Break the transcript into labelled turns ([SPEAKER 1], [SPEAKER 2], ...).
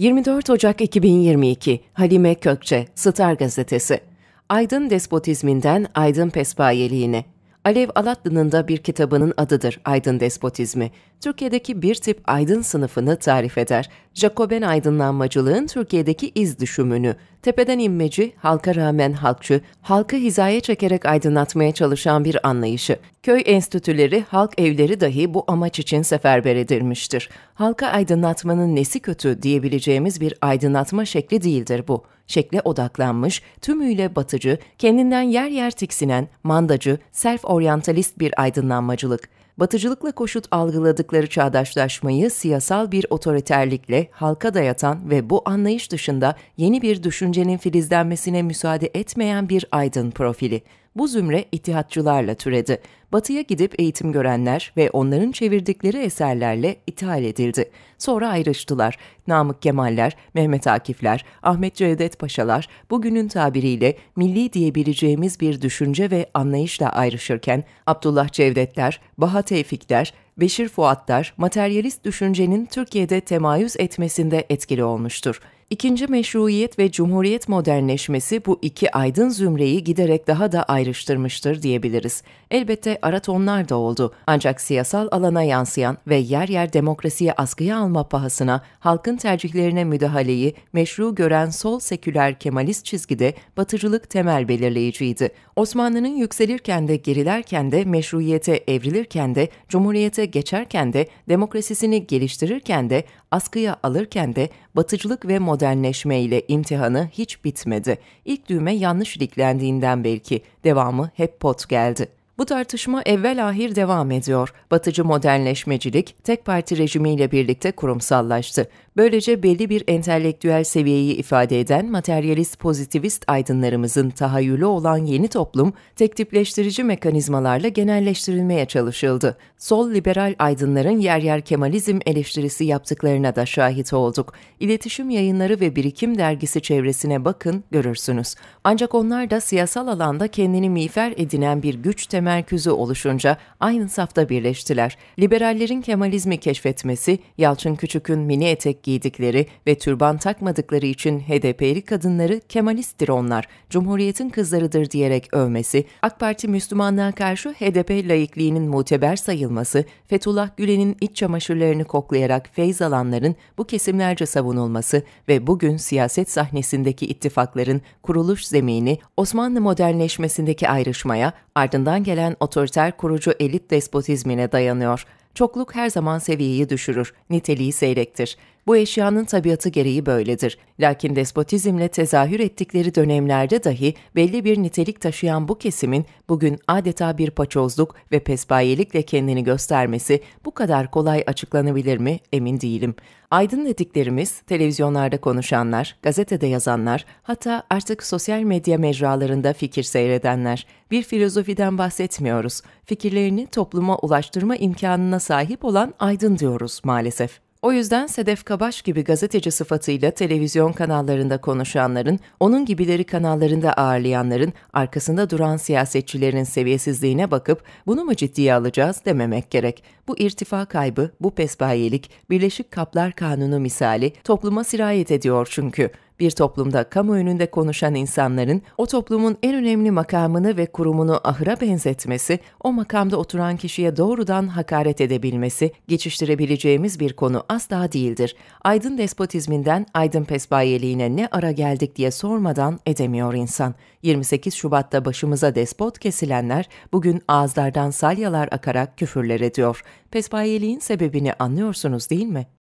[SPEAKER 1] 24 Ocak 2022 Halime Kökçe, Star Gazetesi Aydın despotizminden aydın pespayeliğine. Alev Alatlı'nın da bir kitabının adıdır Aydın Despotizmi. Türkiye'deki bir tip aydın sınıfını tarif eder. Jacoben aydınlanmacılığın Türkiye'deki iz düşümünü, tepeden inmeci, halka rağmen halkçı, halkı hizaya çekerek aydınlatmaya çalışan bir anlayışı. Köy enstitüleri, halk evleri dahi bu amaç için seferber edilmiştir. Halka aydınlatmanın nesi kötü diyebileceğimiz bir aydınlatma şekli değildir bu. Şekle odaklanmış, tümüyle batıcı, kendinden yer yer tiksinen, mandacı, self-oryantalist bir aydınlanmacılık. Batıcılıkla koşut algıladıkları çağdaşlaşmayı siyasal bir otoriterlikle halka dayatan ve bu anlayış dışında yeni bir düşüncenin filizlenmesine müsaade etmeyen bir aydın profili. Bu zümre itihatçılarla türedi. Batıya gidip eğitim görenler ve onların çevirdikleri eserlerle ithal edildi. Sonra ayrıştılar. Namık Kemaller, Mehmet Akifler, Ahmet Cevdet Paşalar bugünün tabiriyle milli diyebileceğimiz bir düşünce ve anlayışla ayrışırken Abdullah Cevdetler, Baha Tevfikler, Beşir Fuatlar materyalist düşüncenin Türkiye'de temayüz etmesinde etkili olmuştur. İkinci meşruiyet ve cumhuriyet modernleşmesi bu iki aydın zümreyi giderek daha da ayrıştırmıştır diyebiliriz. Elbette aratonlar da oldu. Ancak siyasal alana yansıyan ve yer yer demokrasiye askıya alma pahasına halkın tercihlerine müdahaleyi meşru gören sol seküler Kemalist çizgide batıcılık temel belirleyiciydi. Osmanlı'nın yükselirken de gerilerken de meşruiyete evrilirken de cumhuriyete geçerken de demokrasisini geliştirirken de askıya alırken de batıcılık ve modernleşme ile imtihanı hiç bitmedi. İlk düğme yanlış diklendiğinden belki devamı hep pot geldi. Bu tartışma evvel ahir devam ediyor. Batıcı modernleşmecilik tek parti rejimiyle birlikte kurumsallaştı. Böylece belli bir entelektüel seviyeyi ifade eden materyalist pozitivist aydınlarımızın tahayyülü olan yeni toplum, tek tipleştirici mekanizmalarla genelleştirilmeye çalışıldı. Sol liberal aydınların yer yer Kemalizm eleştirisi yaptıklarına da şahit olduk. İletişim Yayınları ve Birikim Dergisi çevresine bakın, görürsünüz. Ancak onlar da siyasal alanda kendini miğfer edinen bir güç temerküzü oluşunca aynı safta birleştiler. Liberallerin Kemalizmi keşfetmesi, Yalçın Küçük'ün mini etek giydikleri ve türban takmadıkları için HDP'li kadınları Kemalisttir onlar, Cumhuriyet'in kızlarıdır diyerek övmesi, AK Parti Müslümanlığa karşı HDP laikliğinin muteber sayılması, Fethullah Gülen'in iç çamaşırlarını koklayarak feyz alanların bu kesimlerce savunulması ve bugün siyaset sahnesindeki ittifakların kuruluş zemini Osmanlı modernleşmesindeki ayrışmaya, ardından gelen otoriter kurucu elit despotizmine dayanıyor. Çokluk her zaman seviyeyi düşürür, niteliği seyrektir. Bu eşyanın tabiatı gereği böyledir. Lakin despotizmle tezahür ettikleri dönemlerde dahi belli bir nitelik taşıyan bu kesimin bugün adeta bir paçozluk ve pesbayelikle kendini göstermesi bu kadar kolay açıklanabilir mi emin değilim. Aydın dediklerimiz, televizyonlarda konuşanlar, gazetede yazanlar, hatta artık sosyal medya mecralarında fikir seyredenler. Bir filozofiden bahsetmiyoruz. Fikirlerini topluma ulaştırma imkanına sahip olan aydın diyoruz maalesef. O yüzden Sedef Kabaş gibi gazeteci sıfatıyla televizyon kanallarında konuşanların, onun gibileri kanallarında ağırlayanların, arkasında duran siyasetçilerin seviyesizliğine bakıp bunu mu ciddiye alacağız dememek gerek. Bu irtifa kaybı, bu pesbayelik, Birleşik Kaplar Kanunu misali topluma sirayet ediyor çünkü bir toplumda kamu önünde konuşan insanların o toplumun en önemli makamını ve kurumunu ahıra benzetmesi, o makamda oturan kişiye doğrudan hakaret edebilmesi, geçiştirebileceğimiz bir konu asla değildir. Aydın despotizminden aydın pesbayeliğine ne ara geldik diye sormadan edemiyor insan. 28 Şubat'ta başımıza despot kesilenler bugün ağızlardan salyalar akarak küfürler ediyor. Pesbayeliğin sebebini anlıyorsunuz değil mi?